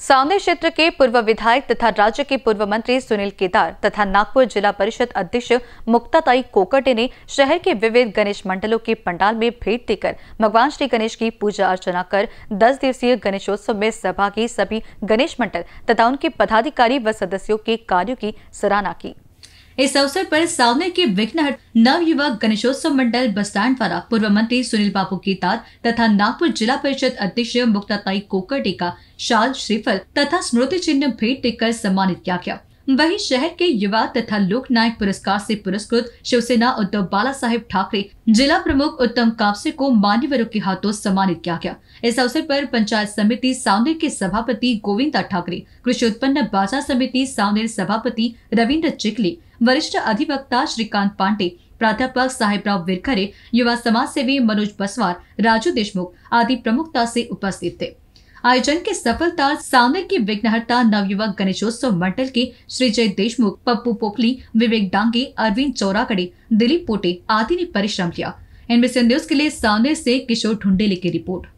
सांदे क्षेत्र के पूर्व विधायक तथा राज्य के पूर्व मंत्री सुनील केदार तथा नागपुर जिला परिषद अध्यक्ष मुक्ताताई कोकटे ने शहर के विविध गणेश मंडलों के पंडाल में भेंट देकर भगवान श्री गणेश की पूजा अर्चना कर 10 दिवसीय गणेशोत्सव में सभा की सभी गणेश मंडल तथा उनके पदाधिकारी व सदस्यों के कार्यो की सराहना की इस अवसर पर सावने के विघ्नहट युवक गणेशोत्सव मंडल बस स्टैंड द्वारा पूर्व मंत्री सुनील बाबू केतार तथा नागपुर जिला परिषद अध्यक्ष मुक्ताताई कोकर का शाल श्रीफल तथा स्मृति चिन्ह भेंट देकर सम्मानित किया गया वहीं शहर के युवा तथा लोक नायक पुरस्कार से पुरस्कृत शिवसेना उद्धव बाला साहेब ठाकरे जिला प्रमुख उत्तम कापसे को मान्यवरों के हाथों सम्मानित किया गया इस अवसर पर पंचायत समिति सामने के सभापति गोविंदा ठाकरे कृषि उत्पन्न बाजार समिति सामने सभापति रविन्द्र चिकली वरिष्ठ अधिवक्ता श्रीकांत पांडे प्राध्यापक साहेबराव विरखरे युवा समाज सेवी मनोज बसवार राजू देशमुख आदि प्रमुखता से उपस्थित थे आयोजन की सफलता सामने की विघ्नहरता नवयुवक गणेशोत्सव मंडल के श्री जय देशमुख पप्पू पोखली विवेक डांगे अरविंद चौराकड़े दिलीप पोटे आदि ने परिश्रम किया इनमें से न्यूज के लिए सामने से किशोर ढूंढेले की रिपोर्ट